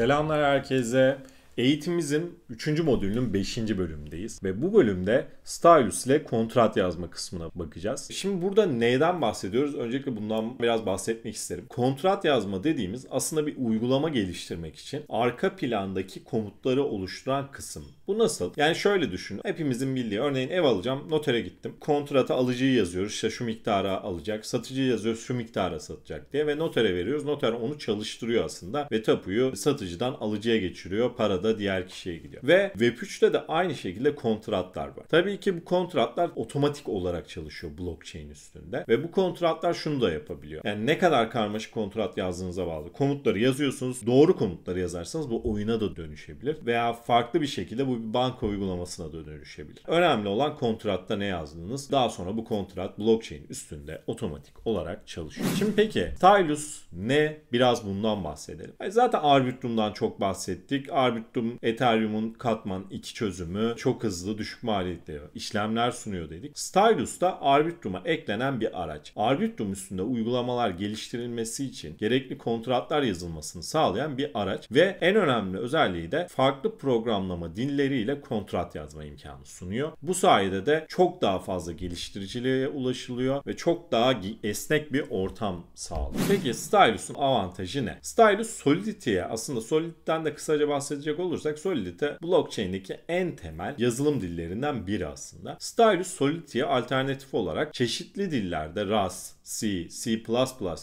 Selamlar herkese. Eğitimimizin 3. modülünün 5. bölümündeyiz ve bu bölümde stylus ile kontrat yazma kısmına bakacağız. Şimdi burada neyden bahsediyoruz? Öncelikle bundan biraz bahsetmek isterim. Kontrat yazma dediğimiz aslında bir uygulama geliştirmek için arka plandaki komutları oluşturan kısım. Bu nasıl? Yani şöyle düşünün. Hepimizin bildiği örneğin ev alacağım notere gittim. Kontrata alıcıyı yazıyoruz işte şu miktara alacak. satıcı yazıyor, şu miktara satacak diye ve notere veriyoruz. Noter onu çalıştırıyor aslında ve tapuyu satıcıdan alıcıya geçiriyor. Para da diğer kişiye gidiyor. Ve Web3'te de aynı şekilde kontratlar var. Tabii ki bu kontratlar otomatik olarak çalışıyor blockchain üstünde ve bu kontratlar şunu da yapabiliyor. Yani ne kadar karmaşık kontrat yazdığınıza bağlı. Komutları yazıyorsunuz. Doğru komutları yazarsanız bu oyuna da dönüşebilir veya farklı bir şekilde bu bir banka uygulamasına da dönüşebilir. Önemli olan kontratta ne yazdığınız. Daha sonra bu kontrat blockchain üstünde otomatik olarak çalışıyor. Şimdi peki Tylus ne? Biraz bundan bahsedelim. Zaten Arbitrum'dan çok bahsettik. Arbitrum baktım Ethereum'un Katman iki çözümü çok hızlı düşük maliyetli işlemler sunuyor dedik. Stylus da Arbitrum'a eklenen bir araç. Arbitrum üstünde uygulamalar geliştirilmesi için gerekli kontratlar yazılmasını sağlayan bir araç ve en önemli özelliği de farklı programlama dilleriyle kontrat yazma imkanı sunuyor. Bu sayede de çok daha fazla geliştiriciliğe ulaşılıyor ve çok daha esnek bir ortam sağlıyor. Peki Stylus'un avantajı ne? Stylus Solidity'ye aslında Solidity'den de kısaca bahsedecek olursak Solidity blockchain'deki en temel yazılım dillerinden biri aslında. Stylus Solidity'ye alternatif olarak çeşitli dillerde RAS, C, C++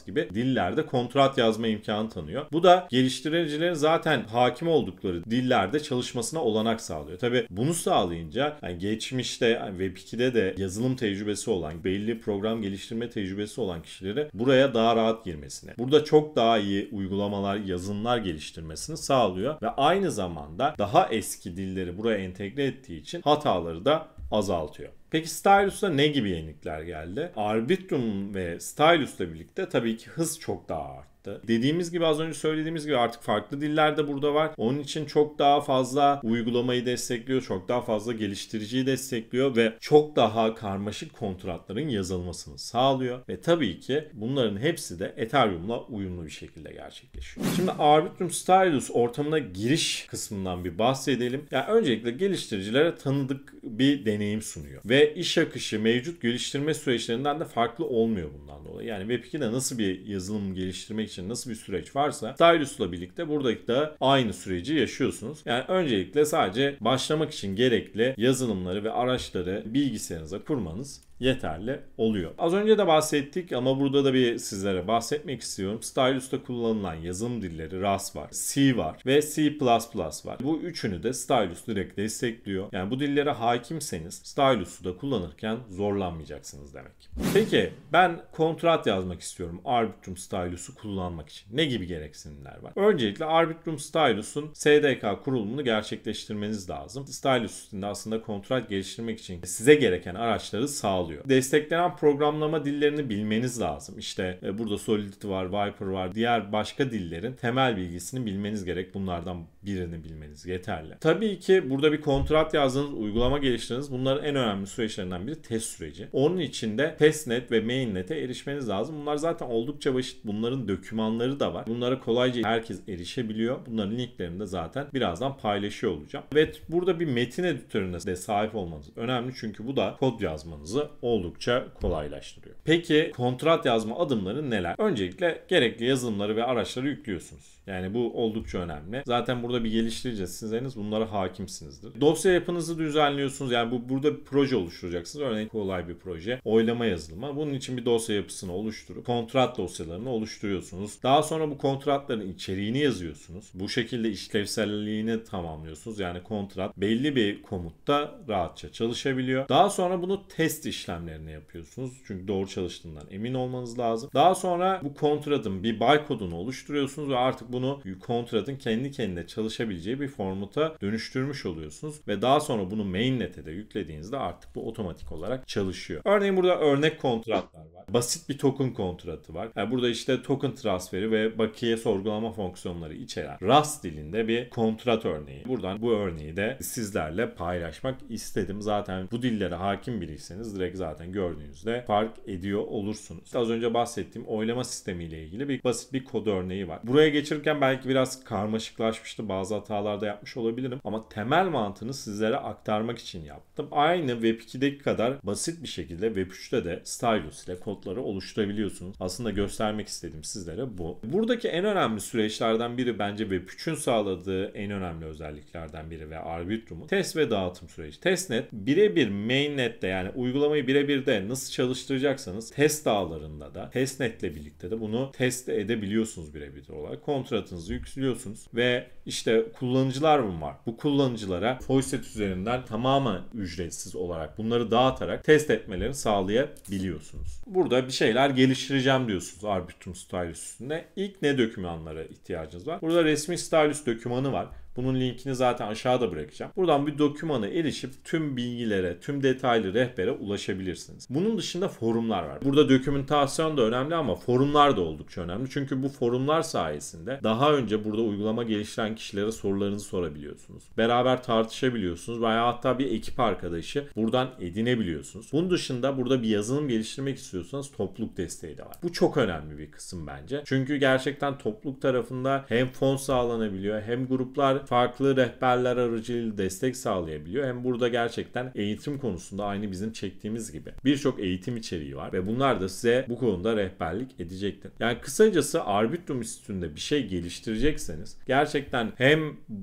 gibi dillerde kontrat yazma imkanı tanıyor. Bu da geliştiricilerin zaten hakim oldukları dillerde çalışmasına olanak sağlıyor. Tabi bunu sağlayınca yani geçmişte yani Web2'de de yazılım tecrübesi olan, belli program geliştirme tecrübesi olan kişilere buraya daha rahat girmesine, burada çok daha iyi uygulamalar, yazılımlar geliştirmesini sağlıyor ve aynı zamanda daha eski dilleri buraya entegre ettiği için hataları da azaltıyor. Peki Stylus'a ne gibi yenilikler geldi? Arbitrum ve Stylus'la birlikte tabii ki hız çok daha arttı çıktı. Dediğimiz gibi az önce söylediğimiz gibi artık farklı diller de burada var. Onun için çok daha fazla uygulamayı destekliyor, çok daha fazla geliştiriciyi destekliyor ve çok daha karmaşık kontratların yazılmasını sağlıyor. Ve tabii ki bunların hepsi de Ethereum'la uyumlu bir şekilde gerçekleşiyor. Şimdi Arbitrum Stylus ortamına giriş kısmından bir bahsedelim. Yani öncelikle geliştiricilere tanıdık bir deneyim sunuyor. Ve iş akışı mevcut geliştirme süreçlerinden de farklı olmuyor bundan dolayı. Yani Web2'de nasıl bir yazılım geliştirmek için için nasıl bir süreç varsa Stylus'la birlikte buradaki de aynı süreci yaşıyorsunuz. Yani öncelikle sadece başlamak için gerekli yazılımları ve araçları bilgisayarınıza kurmanız yeterli oluyor. Az önce de bahsettik ama burada da bir sizlere bahsetmek istiyorum. Stylus'ta kullanılan yazım dilleri RAS var, C var ve C++ var. Bu üçünü de Stylus direkt destekliyor. Yani bu dillere hakimseniz Stylus'u da kullanırken zorlanmayacaksınız demek. Peki ben kontrat yazmak istiyorum Arbitrum Stylus'u kullanmak için. Ne gibi gereksinimler var? Öncelikle Arbitrum Stylus'un SDK kurulumunu gerçekleştirmeniz lazım. Stylus üstünde aslında kontrat geliştirmek için size gereken araçları sağlıyor alıyor. Desteklenen programlama dillerini bilmeniz lazım. İşte e, burada Solidity var, Viper var, diğer başka dillerin temel bilgisini bilmeniz gerek. Bunlardan birini bilmeniz yeterli. Tabii ki burada bir kontrat yazdığınız, uygulama geliştirdiniz. bunların en önemli süreçlerinden biri test süreci. Onun için de testnet ve mainnet'e erişmeniz lazım. Bunlar zaten oldukça basit. Bunların dökümanları da var. Bunlara kolayca herkes erişebiliyor. Bunların linklerini de zaten birazdan paylaşıyor olacağım. Ve burada bir metin editörüne de sahip olmanız önemli çünkü bu da kod yazmanızı oldukça kolaylaştırıyor. Peki kontrat yazma adımları neler? Öncelikle gerekli yazılımları ve araçları yüklüyorsunuz. Yani bu oldukça önemli. Zaten burada bir geliştireceksiniz. Henüz bunlara hakimsinizdir. Dosya yapınızı düzenliyorsunuz. Yani bu burada bir proje oluşturacaksınız. Örneğin kolay bir proje. Oylama yazılıma. Bunun için bir dosya yapısını oluşturup kontrat dosyalarını oluşturuyorsunuz. Daha sonra bu kontratların içeriğini yazıyorsunuz. Bu şekilde işlevselliğini tamamlıyorsunuz. Yani kontrat belli bir komutta rahatça çalışabiliyor. Daha sonra bunu test işlemi işlemlerini yapıyorsunuz. Çünkü doğru çalıştığından emin olmanız lazım. Daha sonra bu kontradın bir barkodunu oluşturuyorsunuz ve artık bunu kontradın kendi kendine çalışabileceği bir formata dönüştürmüş oluyorsunuz. Ve daha sonra bunu mainnet'e de yüklediğinizde artık bu otomatik olarak çalışıyor. Örneğin burada örnek kontratlar var. Basit bir token kontratı var. Yani burada işte token transferi ve bakiye sorgulama fonksiyonları içeren Rust dilinde bir kontrat örneği. Buradan bu örneği de sizlerle paylaşmak istedim. Zaten bu dillere hakim biriyseniz direkt zaten gördüğünüzde fark ediyor olursunuz. az önce bahsettiğim oylama sistemiyle ilgili bir basit bir kod örneği var. Buraya geçirirken belki biraz karmaşıklaşmıştı. Bazı hatalarda yapmış olabilirim ama temel mantığını sizlere aktarmak için yaptım. Aynı Web2'deki kadar basit bir şekilde Web3'te de stylus ile kodları oluşturabiliyorsunuz. Aslında göstermek istedim sizlere bu. Buradaki en önemli süreçlerden biri bence Web3'ün sağladığı en önemli özelliklerden biri ve Arbitrum'un test ve dağıtım süreci. Testnet birebir mainnet'te yani uygulamayı birebir de nasıl çalıştıracaksanız test dağlarında da testnetle birlikte de bunu test edebiliyorsunuz birebir olarak. Kontratınızı yükseliyorsunuz ve işte kullanıcılar mı var? Bu kullanıcılara Foyset üzerinden tamamen ücretsiz olarak bunları dağıtarak test etmelerini sağlayabiliyorsunuz. Burada bir şeyler geliştireceğim diyorsunuz Arbitrum Stylus üstünde. İlk ne dokümanlara ihtiyacınız var? Burada resmi Stylus dokümanı var. Bunun linkini zaten aşağıda bırakacağım. Buradan bir dokümana erişip tüm bilgilere, tüm detaylı rehbere ulaşabilirsiniz. Bunun dışında forumlar var. Burada dokümentasyon da önemli ama forumlar da oldukça önemli. Çünkü bu forumlar sayesinde daha önce burada uygulama geliştiren kişilere sorularınızı sorabiliyorsunuz. Beraber tartışabiliyorsunuz veya hatta bir ekip arkadaşı buradan edinebiliyorsunuz. Bunun dışında burada bir yazılım geliştirmek istiyorsanız topluluk desteği de var. Bu çok önemli bir kısım bence. Çünkü gerçekten topluluk tarafında hem fon sağlanabiliyor hem gruplar farklı rehberler aracılığıyla destek sağlayabiliyor. Hem burada gerçekten eğitim konusunda aynı bizim çektiğimiz gibi birçok eğitim içeriği var ve bunlar da size bu konuda rehberlik edecektir. Yani kısacası Arbitrum üstünde bir şey geliştirecekseniz gerçekten hem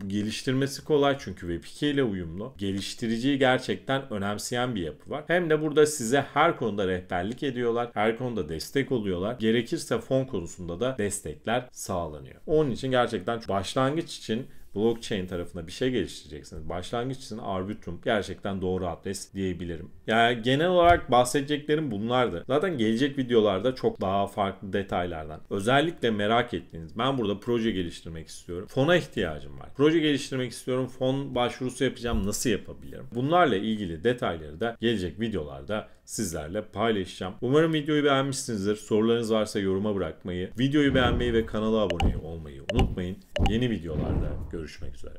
geliştirmesi kolay çünkü Web2 ile uyumlu. Geliştiriciyi gerçekten önemseyen bir yapı var. Hem de burada size her konuda rehberlik ediyorlar. Her konuda destek oluyorlar. Gerekirse fon konusunda da destekler sağlanıyor. Onun için gerçekten başlangıç için blockchain tarafında bir şey geliştireceksiniz. Başlangıç için Arbitrum gerçekten doğru adres diyebilirim. Yani genel olarak bahsedeceklerim bunlardı. Zaten gelecek videolarda çok daha farklı detaylardan. Özellikle merak ettiğiniz ben burada proje geliştirmek istiyorum. Fona ihtiyacım var. Proje geliştirmek istiyorum. Fon başvurusu yapacağım. Nasıl yapabilirim? Bunlarla ilgili detayları da gelecek videolarda sizlerle paylaşacağım. Umarım videoyu beğenmişsinizdir. Sorularınız varsa yoruma bırakmayı, videoyu beğenmeyi ve kanala abone olmayı unutmayın. Yeni videolarda görüşmek Görüşmek üzere.